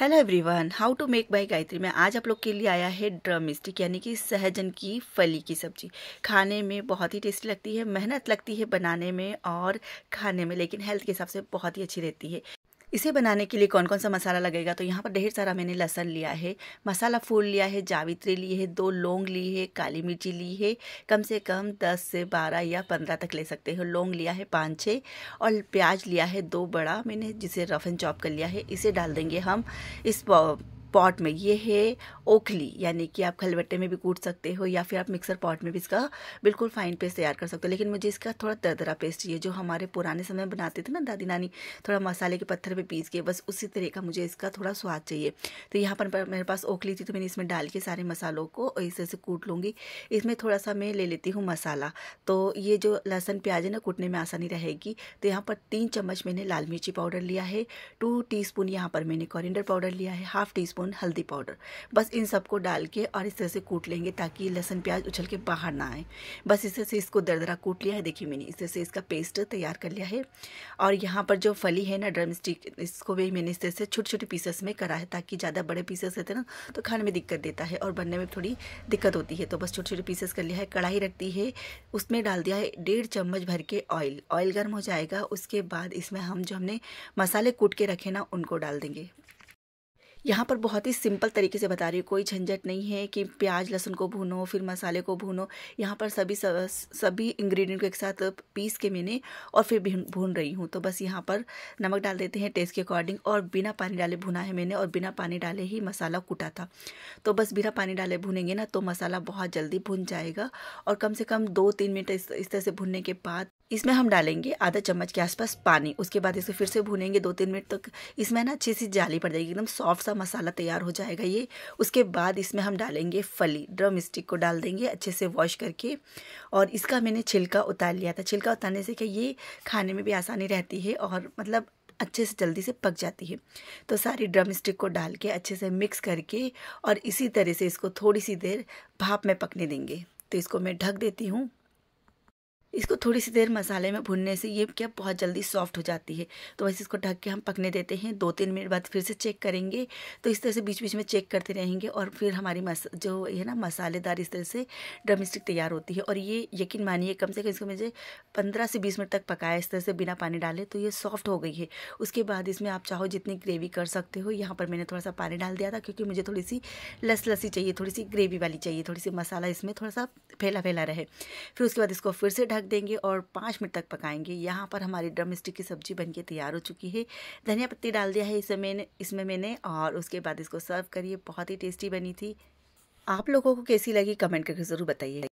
hello everyone how to make by Gayatri मैं आज आप लोग के लिए आया है ड्रम स्टिक यानी कि सहजन की फली की सब्जी खाने में बहुत ही टेस्टी लगती है मेहनत लगती है बनाने में और खाने में लेकिन हेल्थ के हिसाब से बहुत ही अच्छी रहती है इसे बनाने के लिए कौन कौन सा मसाला लगेगा तो यहाँ पर ढेर सारा मैंने लहसन लिया है मसाला फूल लिया है जावित्री ली है दो लौंग ली है काली मिर्ची ली है कम से कम दस से बारह या पंद्रह तक ले सकते हो लौंग लिया है पाँच छः और प्याज लिया है दो बड़ा मैंने जिसे रफ एंड चॉप कर लिया है इसे डाल देंगे हम इस पॉट में ये है ओखली यानी कि आप खलबट्टे में भी कूट सकते हो या फिर आप मिक्सर पॉट में भी इसका बिल्कुल फाइन पेस्ट तैयार कर सकते हो लेकिन मुझे इसका थोड़ा दरदरा पेस्ट चाहिए जो हमारे पुराने समय में बनाते थे ना दादी नानी थोड़ा मसाले के पत्थर पर पीस के बस उसी तरह का मुझे इसका थोड़ा स्वाद चाहिए तो यहाँ पर मेरे पास ओखली थी तो मैंने इसमें डाल के सारे मसालों को इस तरह से कूट लूँगी इसमें थोड़ा सा मैं ले लेती हूँ मसाला तो ये जो लहसन प्याज है ना कूटने में आसानी रहेगी तो यहाँ पर तीन चम्मच मैंने लाल मिर्ची पाउडर लिया है टू टी यहाँ पर मैंने कॉरिंडर पाउडर लिया है हाफ टी स्पून हल्दी पाउडर बस इन सबको डाल के और इस तरह से कूट लेंगे ताकि लहसुन प्याज उछल के बाहर ना आए बस इस तरह से इसको दरदरा कूट लिया है देखिए मैंने इस तरह से इसका पेस्ट तैयार कर लिया है और यहाँ पर जो फली है ना ड्रम स्टिक इसको भी मैंने इस तरह से छोटे छोटे पीसेस में करा है ताकि ज़्यादा बड़े पीसेस रहते ना तो खाने में दिक्कत देता है और बनने में थोड़ी दिक्कत होती है तो बस छोटे छोटे पीसेस कर लिया है कढ़ाई रखती है उसमें डाल दिया है डेढ़ चम्मच भर के ऑयल ऑयल गर्म हो जाएगा उसके बाद इसमें हम जो हमने मसाले कूट के रखे ना उनको डाल देंगे यहाँ पर बहुत ही सिंपल तरीके से बता रही हूँ कोई झंझट नहीं है कि प्याज लहसुन को भूनो फिर मसाले को भूनो यहाँ पर सभी सभी इंग्रेडिएंट को एक साथ पीस के मैंने और फिर भून रही हूँ तो बस यहाँ पर नमक डाल देते हैं टेस्ट के अकॉर्डिंग और बिना पानी डाले भुना है मैंने और बिना पानी डाले ही मसाला कूटा था तो बस बिना पानी डाले भुनेंगे ना तो मसाला बहुत जल्दी भुन जाएगा और कम से कम दो तीन मिनट इस, इस तरह से भुनने के बाद इसमें हम डालेंगे आधा चम्मच के आसपास पानी उसके बाद इसको फिर से भूनेंगे दो तीन मिनट तक इसमें ना अच्छी सी जाली पड़ जाएगी एकदम सॉफ्ट सा मसाला तैयार हो जाएगा ये उसके बाद इसमें हम डालेंगे फली ड्रम स्टिक को डाल देंगे अच्छे से वॉश करके और इसका मैंने छिलका उतार लिया था छिलका उतारने से क्या ये खाने में भी आसानी रहती है और मतलब अच्छे से जल्दी से पक जाती है तो सारी ड्रम स्टिक को डाल के अच्छे से मिक्स करके और इसी तरह से इसको थोड़ी सी देर भाप में पकने देंगे तो इसको मैं ढक देती हूँ इसको थोड़ी सी देर मसाले में भुनने से ये क्या बहुत जल्दी सॉफ्ट हो जाती है तो वैसे इसको ढक के हम पकने देते हैं दो तीन मिनट बाद फिर से चेक करेंगे तो इस तरह से बीच बीच में चेक करते रहेंगे और फिर हमारी मस जो है ना मसालेदार इस तरह से ड्रम स्टिक तैयार होती है और ये यकीन मानिए कम से कम इसको मुझे पंद्रह से बीस मिनट तक पकाया इस तरह से बिना पानी डाले तो ये सॉफ्ट हो गई है उसके बाद इसमें आप चाहो जितनी ग्रेवी कर सकते हो यहाँ पर मैंने थोड़ा सा पानी डाल दिया था क्योंकि मुझे थोड़ी सी लस लसी चाहिए थोड़ी सी ग्रेवी वाली चाहिए थोड़ी सी मसाला इसमें थोड़ा सा फैला फैला रहे फिर उसके बाद इसको फिर से ढक ढक देंगे और पाँच मिनट तक पकाएंगे यहाँ पर हमारी ड्रम स्टिक की सब्जी बनके तैयार हो चुकी है धनिया पत्ती डाल दिया है इसमें मैंने इसमें मैंने और उसके बाद इसको सर्व करिए बहुत ही टेस्टी बनी थी आप लोगों को कैसी लगी कमेंट करके ज़रूर बताइए